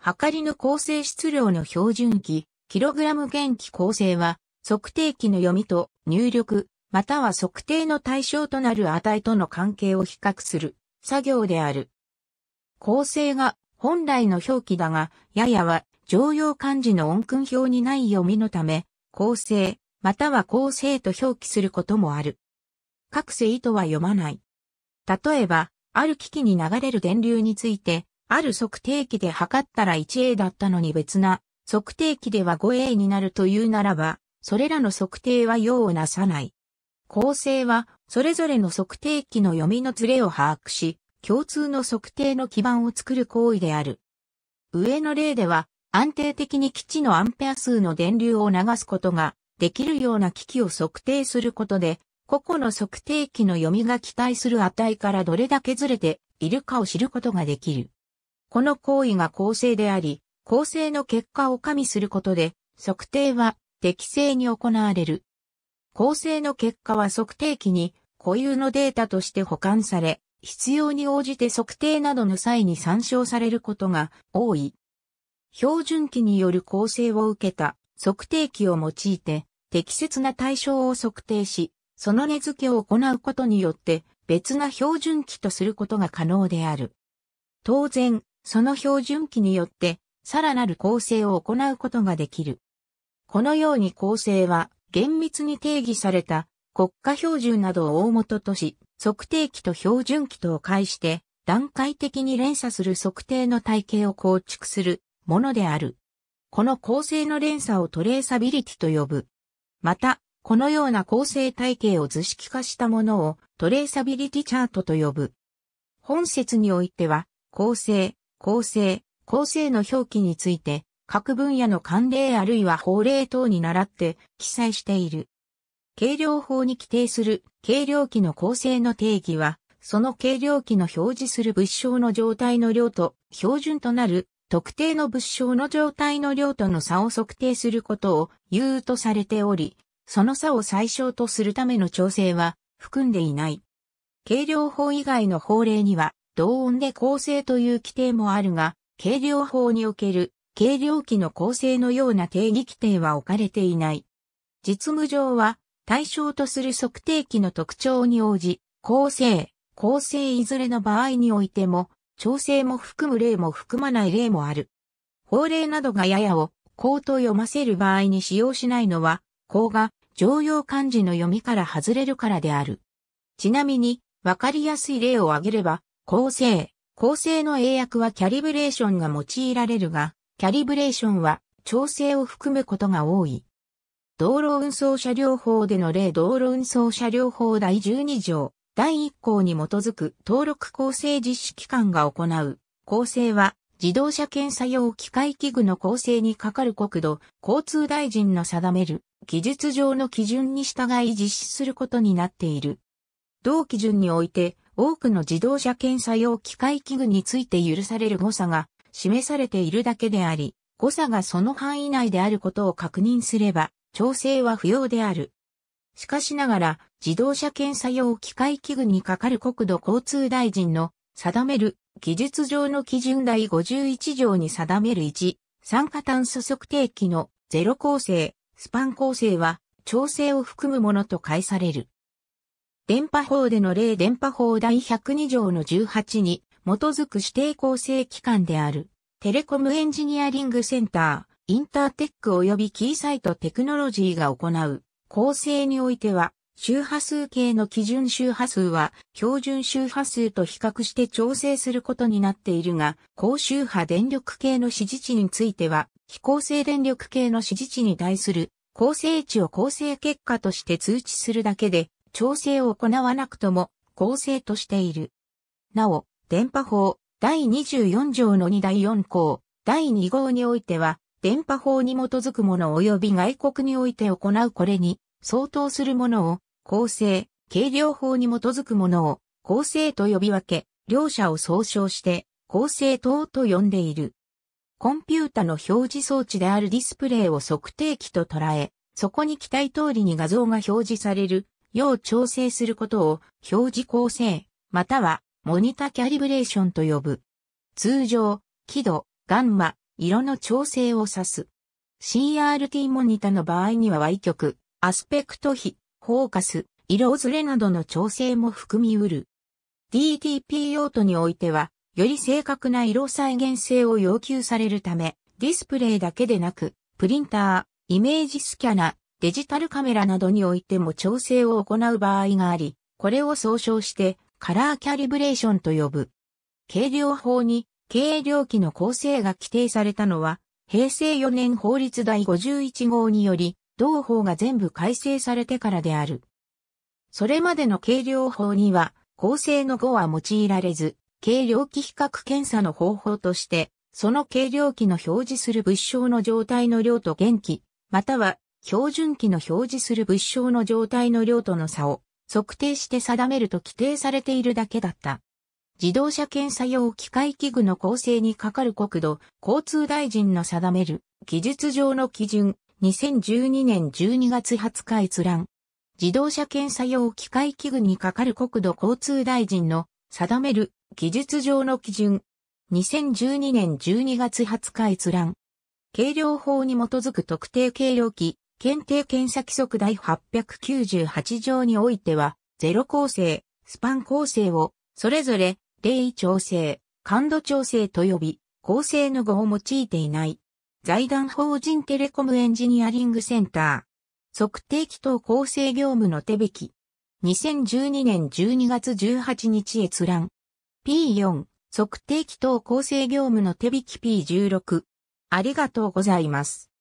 はかりの構成質量の標準器、キログラム元器構成は、測定器の読みと入力、または測定の対象となる値との関係を比較する作業である。構成が本来の表記だが、ややは常用漢字の音訓表にない読みのため、構成、または構成と表記することもある。各意図は読まない。例えば、ある機器に流れる電流について、ある測定器で測ったら 1A だったのに別な測定器では 5A になるというならば、それらの測定は用をなさない。構成は、それぞれの測定器の読みのズレを把握し、共通の測定の基盤を作る行為である。上の例では、安定的に基地のアンペア数の電流を流すことができるような機器を測定することで、個々の測定器の読みが期待する値からどれだけずれているかを知ることができる。この行為が構成であり、構成の結果を加味することで、測定は適正に行われる。構成の結果は測定器に固有のデータとして保管され、必要に応じて測定などの際に参照されることが多い。標準器による構成を受けた測定器を用いて適切な対象を測定し、その根付けを行うことによって別な標準器とすることが可能である。当然、その標準器によって、さらなる構成を行うことができる。このように構成は、厳密に定義された国家標準などを大元とし、測定器と標準器とを介して、段階的に連鎖する測定の体系を構築するものである。この構成の連鎖をトレーサビリティと呼ぶ。また、このような構成体系を図式化したものをトレーサビリティチャートと呼ぶ。本説においては、構成、構成、構成の表記について、各分野の慣例あるいは法令等に倣って記載している。計量法に規定する計量器の構成の定義は、その計量器の表示する物証の状態の量と標準となる特定の物証の状態の量との差を測定することを言うとされており、その差を最小とするための調整は含んでいない。計量法以外の法令には、同音で構成という規定もあるが、計量法における計量器の構成のような定義規定は置かれていない。実務上は対象とする測定器の特徴に応じ、構成、構成いずれの場合においても、調整も含む例も含まない例もある。法令などがややを、こうと読ませる場合に使用しないのは、こうが常用漢字の読みから外れるからである。ちなみに、わかりやすい例を挙げれば、構成。構成の英訳はキャリブレーションが用いられるが、キャリブレーションは調整を含むことが多い。道路運送車両法での例道路運送車両法第12条第1項に基づく登録構成実施機関が行う構成は自動車検査用機械器具の構成にかかる国土交通大臣の定める技術上の基準に従い実施することになっている。同基準において多くの自動車検査用機械器具について許される誤差が示されているだけであり、誤差がその範囲内であることを確認すれば、調整は不要である。しかしながら、自動車検査用機械器具にかかる国土交通大臣の定める技術上の基準第51条に定める1、酸化炭素測定器のゼロ構成、スパン構成は調整を含むものと解される。電波法での例電波法第102条の18に基づく指定構成機関であるテレコムエンジニアリングセンター、インターテック及びキーサイトテクノロジーが行う構成においては周波数系の基準周波数は標準周波数と比較して調整することになっているが、高周波電力系の指示値については、非構成電力系の指示値に対する構成値を構成結果として通知するだけで、調整を行わなくとも構成としている。なお、電波法第24条の2第4項第2号においては、電波法に基づくもの及び外国において行うこれに相当するものを構成、計量法に基づくものを構成と呼び分け、両者を総称して構成等と呼んでいる。コンピュータの表示装置であるディスプレイを測定器と捉え、そこに期待通りに画像が表示される要調整することを表示構成、またはモニタキャリブレーションと呼ぶ。通常、輝度、ガンマ、色の調整を指す。CRT モニタの場合には Y 極、アスペクト比、フォーカス、色ずれなどの調整も含みうる。DTP 用途においては、より正確な色再現性を要求されるため、ディスプレイだけでなく、プリンター、イメージスキャナ、デジタルカメラなどにおいても調整を行う場合があり、これを総称してカラーキャリブレーションと呼ぶ。計量法に計量器の構成が規定されたのは、平成4年法律第51号により、同法が全部改正されてからである。それまでの計量法には、構成の5は用いられず、計量器比較検査の方法として、その計量器の表示する物証の状態の量と元気、または標準器の表示する物証の状態の量との差を測定して定めると規定されているだけだった。自動車検査用機械器具の構成にかかる国土、交通大臣の定める技術上の基準、2012年12月20日閲覧。自動車検査用機械器具にかかる国土交通大臣の定める技術上の基準。2012年12月20日閲覧。計量法に基づく特定計量機、検定検査規則第898条においては、ゼロ構成、スパン構成を、それぞれ、例位調整、感度調整と呼び、構成の語を用いていない。財団法人テレコムエンジニアリングセンター。測定器等構成業務の手引き。2012年12月18日閲覧。P4、測定器等構成業務の手引き P16。ありがとうございます。